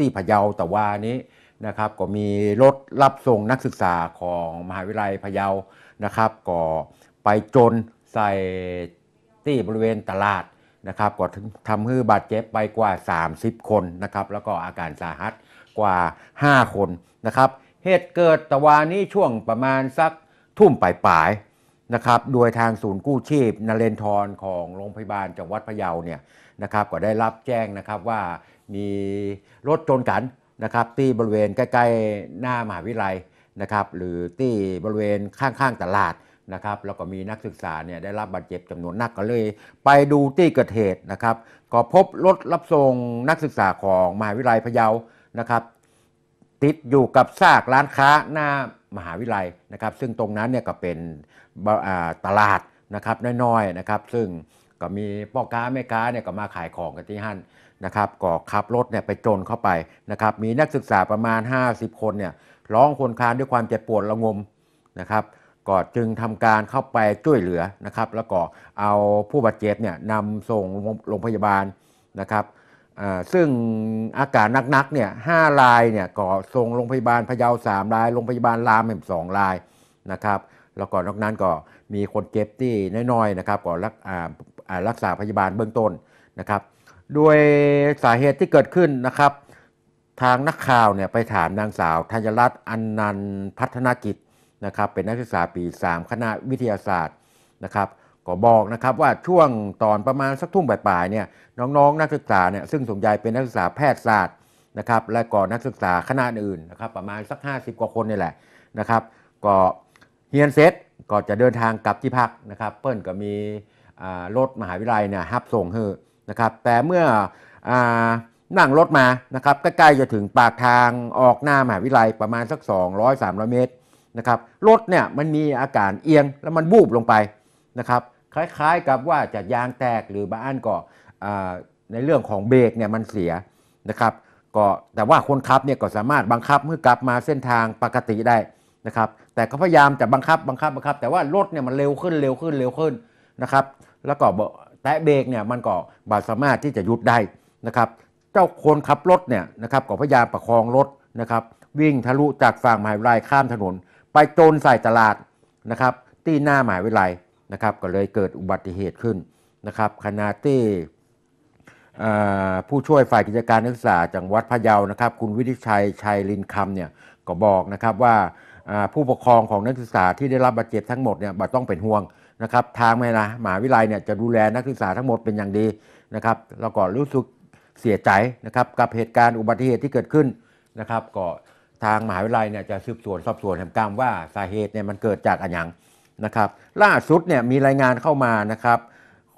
ที่พะเยาแต่วานี้นะครับก็มีรถรับส่งนักศึกษาของมหาวิทยาลัยพะเยานะครับก็ไปจนใส่ที่บริเวณตลาดนะครับก็ทำให้บาดเจ็บไปกว่า 30 คนนะครับแล้วก็อาการสาหัสกว่า 5 คนนะครับ เหตุเกิดตะวานี้ช่วงประมาณสักทุ่มปลายๆนะครับโดยทางศูนย์กู้ชีพนเรนทรของโรงพยาบาลจังหวัดพะเยาเนี่ยนะครับก็ได้รับแจ้งนะครับว่ามีรถชนกันนะครับที่บริเวณใกล้ๆหน้ามหาวิทยาลัยนะครับหรือที่บริเวณข้างๆ ตลาดนะครับแล้วก็มีนักศึกษาเนี่ยได้รับบาดเจ็บจำนวนนักก็เลย ไปดูที่เกิดเหตุนะครับ ก็พบรถรับส่งนักศึกษาของมหาวิทยาลัยพะเยานะครับติดอยู่กับซากร้านค้าหน้ามหาวิทยาลัยนะครับ ซึ่งตรงนั้นเนี่ยก็เป็นตลาดนะครับน้อยๆนะครับ ซึ่งก็มีพ่อค้าแม่ค้าเนี่ยก็มาขายของกันที่ห้านนะครับก็ขับรถเนี่ยไปจนเข้าไปนะครับมีนักศึกษาประมาณ 50 คนเนี่ยร้องคนคานด้วยความเจ็บปวดระงมนะครับก็จึงทำการเข้าไปช่วยเหลือนะครับ แล้วก็เอาผู้บาดเจ็บเนี่ยนำส่งโรงพยาบาลนะครับซึ่งอาการนักๆเนี่ยห้ารายเนี่ยก่อทรงโรงพยาบาลพะเยาสามรายโรงพยาบาลรามเอ่มสองรายนะครับ แล้วก่อนนอกนั้นก็มีคนเจ็บที่น้อย ๆนะครับก่อรักรักษาพยาบาลเบื้องต้นนะครับ โดยสาเหตุที่เกิดขึ้นนะครับ ทางนักข่าวเนี่ยไปถามนางสาวธัญรัตน์อันนันพัฒนกิจนะครับ เป็นนักศึกษาปี 3 คณะวิทยาศาสตร์นะครับก็บอกนะครับว่าช่วงตอนประมาณสักทุ่มปลายๆเนี่ยน้องๆนักศึกษาเนี่ยซึ่งส่วนใหญ่เป็นนักศึกษาแพทยศาสตร์นะครับ และก่อนนักศึกษาคณะอื่นนะครับ ประมาณสัก 50 กว่าคนนี่แหละนะครับก็เฮียนเซตก็จะเดินทางกลับที่พักนะครับ เปิ้ลก็มีรถมหาวิทยาลัยเนี่ยฮับส่งเฮอนะครับ แต่เมื่ออนั่งรถมานะครับใกล้ๆจะถึงปากทางออกหน้ามหาวิทยาลัยประมาณสัก200-300 เมตรนะครับรถเนี่ยมันมีอาการเอียงแล้วมันบูบลงไปนะครับคล้ายๆ กับว่าจะยางแตกหรือบางอันก็ในเรื่องของเบรกเนี่ยมันเสียนะครับก็แต่ว่าคนขับเนี่ยก็สามารถบังคับเมื่อกลับมาเส้นทางปกติได้นะครับแต่ก็พยายามจะบังคับบังคับบังคับ แต่ว่ารถเนี่ยมันเร็วขึ้นเร็วขึ้นเร็วขึ้นนะครับแล้วก็แตะเบรกเนี่ยมันก็บาสามารถที่จะหยุดได้นะครับ เจ้าคนขับรถเนี่ยนะครับก็พยายามประคองรถนะครับวิ่งทะลุจากฝั่งหมายเลขข้ามถนน ไปโจนใส่ตลาดนะครับที่หน้าหมายเลขนะครับก็เลยเกิดอุบัติเหตุขึ้นนะครับขณะที่ผู้ช่วยฝ่ายกิจการนักศึกษาจังหวัดพะเยานะครับ คุณวิทิชัยชัยลินคำเนี่ยก็บอกนะครับว่าผู้ปกครองของนักศึกษาที่ได้รับบาดเจ็บทั้งหมดเนี่ยต้องเป็นห่วงนะครับ ทางแม่นะมหาวิทยาลัยเนี่ยจะดูแลนักศึกษาทั้งหมดเป็นอย่างดีนะครับแล้วก็รู้สึกเสียใจนะครับกับเหตุการณ์อุบัติเหตุที่เกิดขึ้นนะครับก็ทางมหาวิทยาลัยเนี่ยจะสืบสวนสอบสวนทหมกามว่าสาเหตุเนี่ยมันเกิดจากอะไรยงนะครับล่าสุดเนี่ยมีรายงานเข้ามานะครับ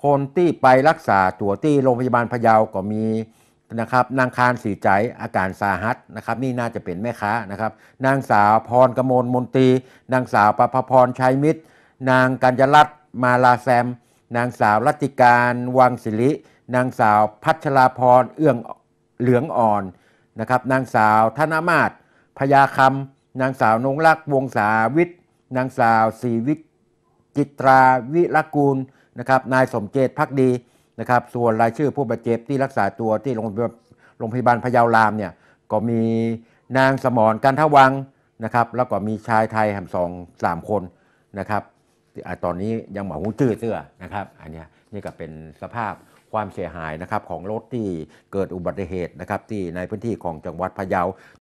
คนที่ ไปรักษาตัวที่โรงพยาบาลพะเยาก็มีนะครับนางคารสีใจอาการสาหัสนะครับ นี่น่าจะเป็นแม่ค้านะครับนางสาวพรกมลมนตรี นางสาวประภพรชัยมิตร นางกัญญรัตมาลาแซมนางสาวรัติการวังศิรินางสาวพัชราพรเอื้องเหลืองอ่อนนะครับนางสาวธนามาศพยาคำนางสาวนงรักวงสาวิทย์นางสาวศรีวิจิตราวิรกูลนะครับ นายสมเจตพักดีนะครับ ส่วนรายชื่อผู้บาดเจ็บที่รักษาตัวที่โรงพยาบาลพยาวะเยารามเนี่ยก็มีนางสมรการทวังนะครับ แล้วก็มีชายไทยแห่สองสามคนนะครับตอนนี้ยังหมาหูจืดอเสื้อนะครับ อันนี้นี่ก็เป็นสภาพความเสียหายนะครับของรถที่เกิดอุบัติเหตุนะครับที่ในพื้นที่ของจังหวัดพะเยา